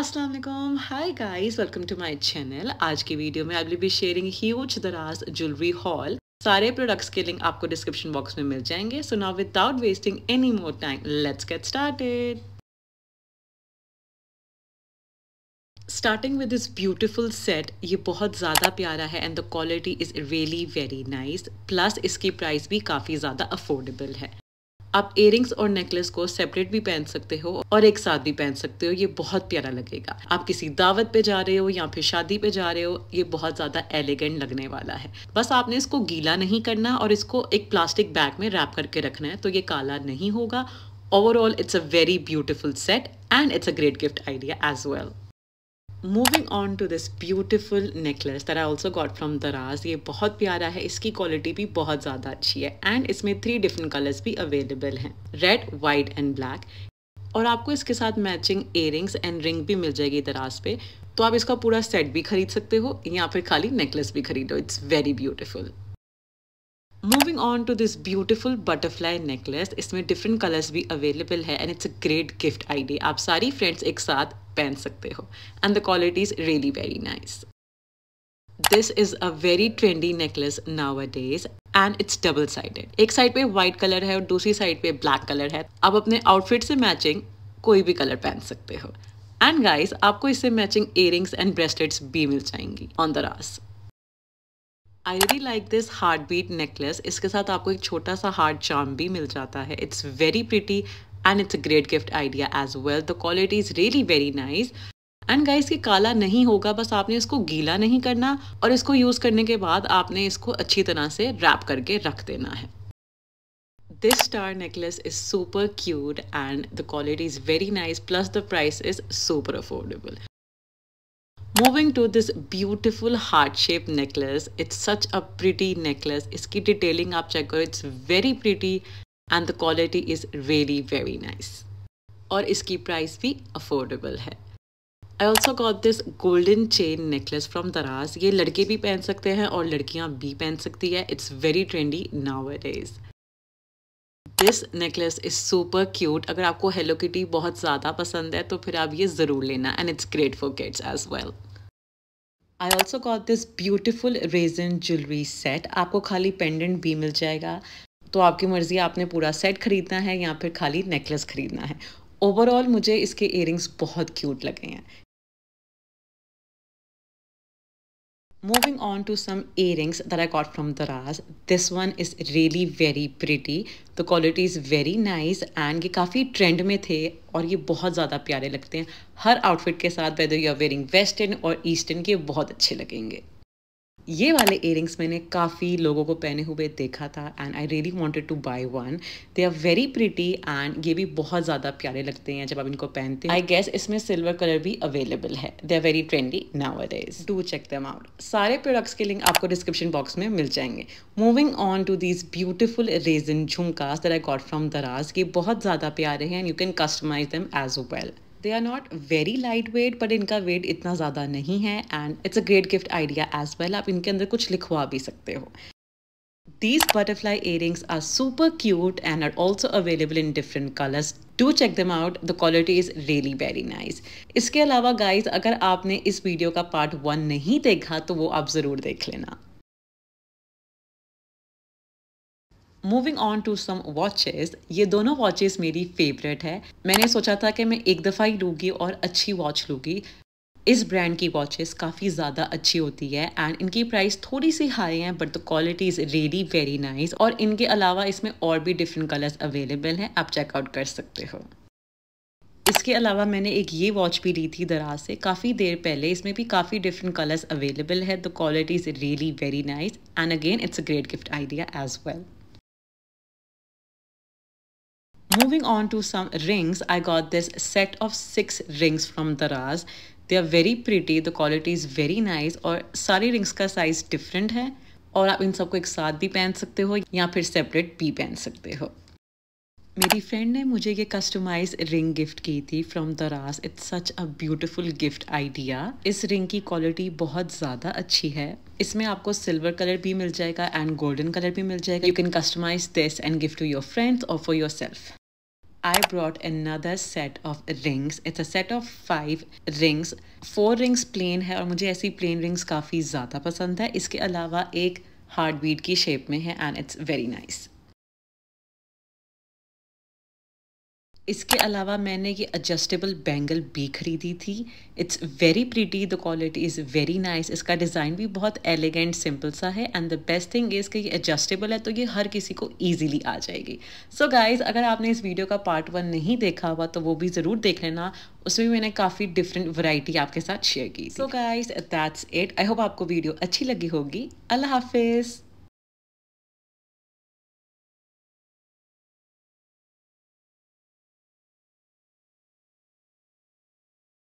अस्सलाम वालेकुम hi guys welcome to my channel आज की वीडियो में I will be sharing huge Daraz jewellery haul सारे प्रोडक्ट्स के लिंक आपको डिस्क्रिप्शन बॉक्स में मिल जाएंगे so now without wasting any more time let's get started starting with this beautiful set ये बहुत ज़्यादा प्यारा है and the quality is really very nice plus इसकी प्राइस भी काफ़ी ज़्यादा अफोर्डेबल है आप इयरिंग्स और नेकलेस को सेपरेट भी पहन सकते हो और एक साथ भी पहन सकते हो ये बहुत प्यारा लगेगा आप किसी दावत पे जा रहे हो या फिर शादी पे जा रहे हो ये बहुत ज़्यादा एलिगेंट लगने वाला है बस आपने इसको गीला नहीं करना और इसको एक प्लास्टिक बैग में रैप करके रखना है तो ये काला नहीं होगा overall it's a very beautiful set and it's a great gift idea as well moving on to this beautiful necklace that I also got from Daraz ये बहुत प्यारा है इसकी क्वालिटी भी बहुत ज़्यादा अच्छी है एंड इसमें थ्री डिफरेंट कलर्स भी अवेलेबल हैं रेड वाइट एंड ब्लैक और आपको इसके साथ मैचिंग इयरिंग्स एंड रिंग भी मिल जाएगी दराज पे तो आप इसका पूरा सेट भी खरीद सकते हो या फिर खाली नेकलेस भी खरीदो it's very beautiful moving on to this beautiful butterfly necklace इसमें डिफरेंट कलर्स भी अवेलेबल है and it's a great gift idea आप सारी फ्रेंड्स एक साथ पहन सकते हो and the quality is really very nice this is a very trendy necklace nowadays and it's double sided एक साइड पे व्हाइट कलर है और दूसरी साइड पे ब्लैक कलर है आप अपने आउटफिट से मैचिंग कोई भी कलर पहन सकते हो एंड गाइज आपको इससे मैचिंग इयर एंड ब्रेसलेट्स भी मिल जाएंगी on the last I really like this heartbeat necklace इसके साथ आपको एक छोटा सा हार्ट चार्म भी मिल जाता है it's very pretty and it's a great gift idea as well the quality is really very nice and guys ये काला नहीं होगा बस आपने इसको गीला नहीं करना और इसको यूज़ करने के बाद आपने इसको अच्छी तरह से रैप करके रख देना है this star necklace is super cute and the quality is very nice plus the price is super affordable moving to this beautiful heart shape necklace it's such a pretty necklace इसकी detailing आप check करो it's very pretty and the quality is really very nice और इसकी price भी affordable है I also got this golden chain necklace from Daraz ये लड़के भी पहन सकते हैं और लड़कियाँ भी पहन सकती है it's very trendy now it is this necklace is super cute अगर आपको हेलो किटी बहुत ज़्यादा पसंद है तो फिर आप ये ज़रूर लेना and it's great for kids as well I also got this beautiful resin jewelry set. आपको खाली pendant भी मिल जाएगा तो आपकी मर्ज़ी आपने पूरा set ख़रीदना है या फिर खाली necklace ख़रीदना है Overall मुझे इसके इयरिंग्स बहुत क्यूट लगे हैं Moving on to some earrings that I got from Daraz. This one is really very pretty. The quality is very nice and ये काफ़ी trend में थे और ये बहुत ज़्यादा प्यारे लगते हैं हर outfit के साथ whether you are wearing western or eastern के बहुत अच्छे लगेंगे ये वाले इयरिंग्स मैंने काफ़ी लोगों को पहने हुए देखा था and I really wanted to buy one they are very pretty and ये भी बहुत ज़्यादा प्यारे लगते हैं जब आप इनको पहनते हैं आई गेस इसमें सिल्वर कलर भी अवेलेबल है they are very trendy now at is do check them out सारे प्रोडक्ट्स के लिंक आपको डिस्क्रिप्शन बॉक्स में मिल जाएंगे moving on to these beautiful resin jhumkas that I got from Daraz ये बहुत ज़्यादा प्यारे हैं and you can customise them as well they are not very light weight but इनका वेट इतना ज़्यादा नहीं है and it's a great gift idea as well आप इनके अंदर कुछ लिखवा भी सकते हो These butterfly earrings are super cute and are also available in different colors. Do check them out. The quality is really very nice. इसके अलावा guys अगर आपने इस वीडियो का पार्ट वन नहीं देखा तो वो आप ज़रूर देख लेना moving on to some watches ये दोनों वॉचेस मेरी फेवरेट है मैंने सोचा था कि मैं एक दफ़ा ही लूँगी और अच्छी वॉच लूँगी इस ब्रांड की वॉचेस काफ़ी ज़्यादा अच्छी होती है एंड इनकी प्राइस थोड़ी सी हाई है but the quality is really very nice और इनके अलावा इसमें और भी डिफरेंट कलर्स अवेलेबल हैं आप चेकआउट कर सकते हो इसके अलावा मैंने एक ये वॉच भी ली थी दराज से काफ़ी देर पहले इसमें भी काफ़ी डिफरेंट कलर्स अवेलेबल है the quality is really very nice and again it's a great gift idea as well Moving on to some rings, I got this set of six rings from Daraz. They are very pretty the quality is very nice और सारी rings का size different है और आप इन सबको एक साथ भी पहन सकते हो या फिर सेपरेट भी पहन सकते हो मेरी फ्रेंड ने मुझे ये कस्टमाइज रिंग गिफ्ट की थी from Daraz it's such a beautiful gift idea इस रिंग की क्वालिटी बहुत ज़्यादा अच्छी है इसमें आपको सिल्वर कलर भी मिल जाएगा एंड गोल्डन कलर भी मिल जाएगा you can customise this and gift to your friends और for yourself I brought another set of rings. It's a set of five rings. Four rings plain है और मुझे ऐसी plain rings काफ़ी ज़्यादा पसंद है इसके अलावा एक हार्ट बीट की शेप में है एंड इट्स वेरी नाइस इसके अलावा मैंने ये एडजस्टेबल बैंगल भी खरीदी थी it's very pretty the quality is very nice इसका डिज़ाइन भी बहुत एलिगेंट सिंपल सा है and the best thing is कि ये एडजस्टेबल है तो ये हर किसी को ईजिली आ जाएगी सो so गाइज़ अगर आपने इस वीडियो का पार्ट वन नहीं देखा हुआ तो वो भी ज़रूर देख लेना उसमें भी मैंने काफ़ी डिफरेंट वराइटी आपके साथ शेयर की so guys that's it I hope आपको वीडियो अच्छी लगी होगी अल्लाह हाफिज़